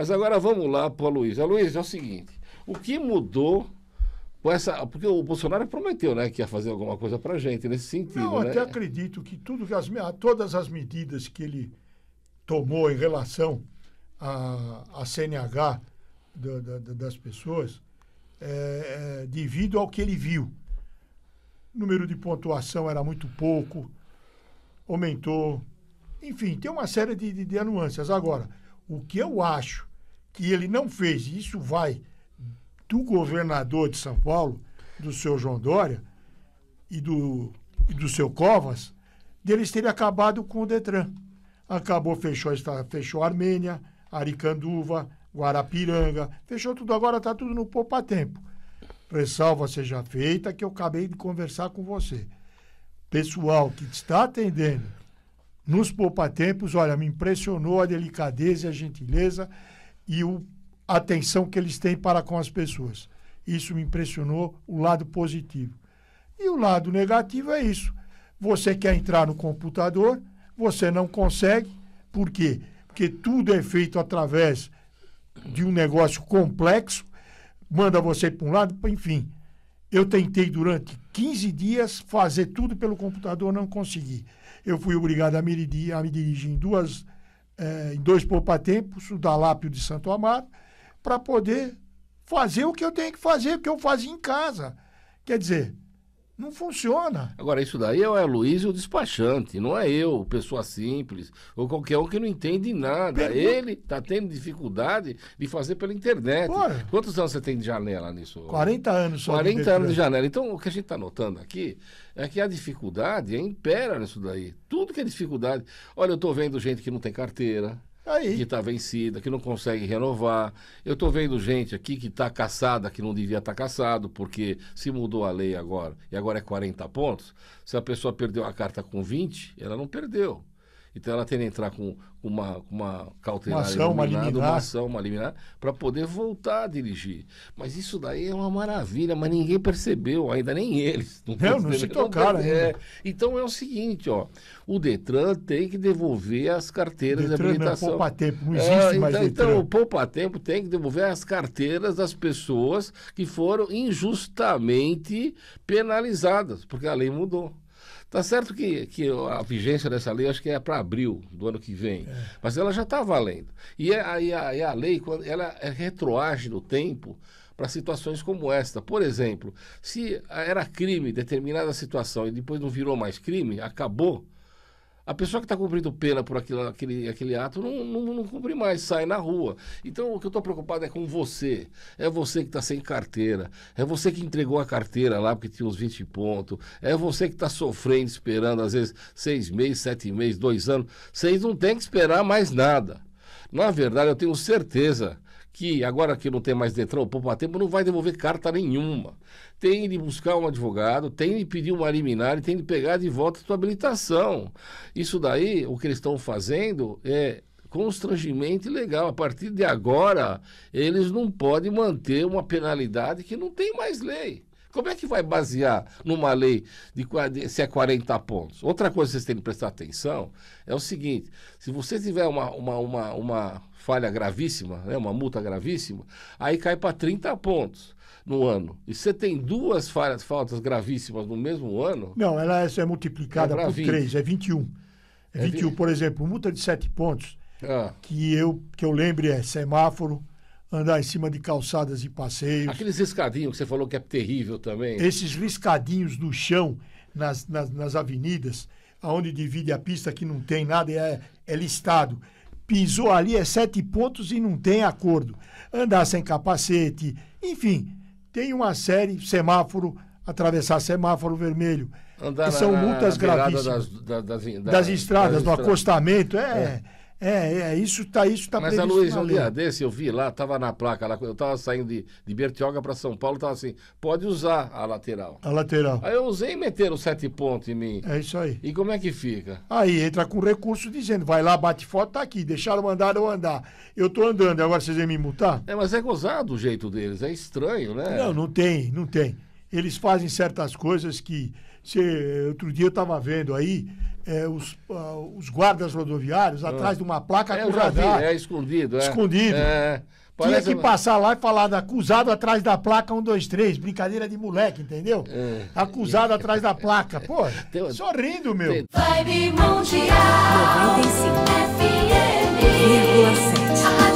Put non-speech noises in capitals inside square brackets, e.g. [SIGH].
Mas agora vamos lá para o Luiz, Luiz, é o seguinte, o que mudou com essa... Porque o Bolsonaro prometeu, né, que ia fazer alguma coisa para a gente nesse sentido, Eu né? até acredito que tudo, que as, todas as medidas que ele tomou em relação à, CNH da, da, das pessoas é, é, devido ao que ele viu. O número de pontuação era muito pouco, aumentou. Enfim, tem uma série de, de, de nuances. Agora, o que eu acho que ele não fez, isso vai do governador de São Paulo, do seu João Dória e do, e do seu Covas, deles terem acabado com o Detran. Acabou, fechou, fechou Armênia, Aricanduva, Guarapiranga, fechou tudo agora, está tudo no poupa tempo. Ressalva seja feita que eu acabei de conversar com você. Pessoal que está atendendo nos poupa tempos, olha, me impressionou a delicadeza e a gentileza e a atenção que eles têm para com as pessoas. Isso me impressionou, o lado positivo. E o lado negativo é isso. Você quer entrar no computador, você não consegue. Por quê? Porque tudo é feito através de um negócio complexo, manda você para um lado, enfim. Eu tentei durante 15 dias fazer tudo pelo computador, não consegui. Eu fui obrigado a me, a me dirigir em duas eh, em dois poupatempos, o da Lápio de Santo Amaro, para poder fazer o que eu tenho que fazer, o que eu fazia em casa. Quer dizer, não funciona. Agora, isso daí é o Luiz e o despachante, não é eu, pessoa simples, ou qualquer um que não entende nada. Ele está tendo dificuldade de fazer pela internet. Porra. Quantos anos você tem de janela nisso? 40 anos só. 40 de anos de janela. Então, o que a gente está notando aqui é que a dificuldade impera nisso daí. Tudo que é dificuldade. Olha, eu estou vendo gente que não tem carteira. Aí. que está vencida, que não consegue renovar. Eu estou vendo gente aqui que está caçada, que não devia estar tá caçado, porque se mudou a lei agora e agora é 40 pontos, se a pessoa perdeu a carta com 20, ela não perdeu. Então ela tem que entrar com, uma, uma cautelar uma ação, uma liminar. uma ação, uma liminar, para poder voltar a dirigir. Mas isso daí é uma maravilha, mas ninguém percebeu, ainda nem eles. [LAUGHS] Não, não se tocaram é. Então é o seguinte, ó, o Detran tem que devolver as carteiras Detran, de habilitação. Não, poupa tempo, não existe é, mais Então, então o poupa tempo tem que devolver as carteiras das pessoas que foram injustamente penalizadas, porque a lei mudou. Tá certo que, que a vigência dessa lei acho que é para abril do ano que vem, é. mas ela já está valendo. E, é, a, e, a, e a lei ela é retroage no tempo para situações como esta. Por exemplo, se era crime determinada situação e depois não virou mais crime, acabou a pessoa que está cumprindo pena por aquilo, aquele, aquele ato não, não, não, cumpre mais, sai na rua. Então, o que eu estou preocupado é com você. É você que está sem carteira. É você que entregou a carteira lá porque tinha uns 20 pontos. É você que está sofrendo, esperando, às vezes, seis meses, sete meses, dois anos. Vocês não têm que esperar mais nada. Na verdade, eu tenho certeza que agora que não tem mais Detran, o Poupa Tempo não vai devolver carta nenhuma. Tem de buscar um advogado, tem de pedir uma liminar e tem de pegar de volta a sua habilitação. Isso daí, o que eles estão fazendo é constrangimento legal. A partir de agora, eles não podem manter uma penalidade que não tem mais lei. Como é que vai basear numa lei de se é 40 pontos? Outra coisa que vocês têm que prestar atenção é o seguinte: se você tiver uma, uma, uma, uma falha gravíssima, né, uma multa gravíssima, aí cai para 30 pontos no ano. E você tem duas falhas, faltas gravíssimas no mesmo ano. Não, ela é, é multiplicada é por 20. 3, é 21. É, é 20. por exemplo, multa de 7 pontos, ah. que, eu, que eu lembre é semáforo, andar em cima de calçadas e passeios. Aqueles riscadinhos que você falou que é terrível também. Esses riscadinhos no chão, nas, nas, nas avenidas, aonde divide a pista que não tem nada, é, é listado. Pisou ali é sete pontos e não tem acordo. Andar sem capacete, enfim, tem uma série, semáforo, atravessar semáforo vermelho. Andar que são na, multas na gravíssimas. Das, das, das, das, estradas, do acostamento, é. é é, é, isso tá, isso tá Mas a Luiz, um dia desse eu vi lá, tava na placa lá, eu tava saindo de, de Bertioga para São Paulo, tava assim, pode usar a lateral. A lateral. Aí eu usei e meteram sete pontos em mim. É isso aí. E como é que fica? Aí entra com recurso dizendo, vai lá, bate foto, tá aqui, deixaram andar ou andar. Eu tô andando, agora vocês vêm me multar? É, mas é gozado o jeito deles, é estranho, né? Não, não tem, não tem. Eles fazem certas coisas que, se, outro dia eu tava vendo aí, é, os, uh, os, guardas rodoviários atrás ah. de uma placa é, com radar. Vi, é escondido, é. Escondido. É, Tinha que uma... passar lá e falar da acusado atrás da placa 123, brincadeira de moleque, entendeu? É. Acusado atrás da placa. Pô, [LAUGHS] Tem... sorrindo, meu. Vibe Mundial 95 FM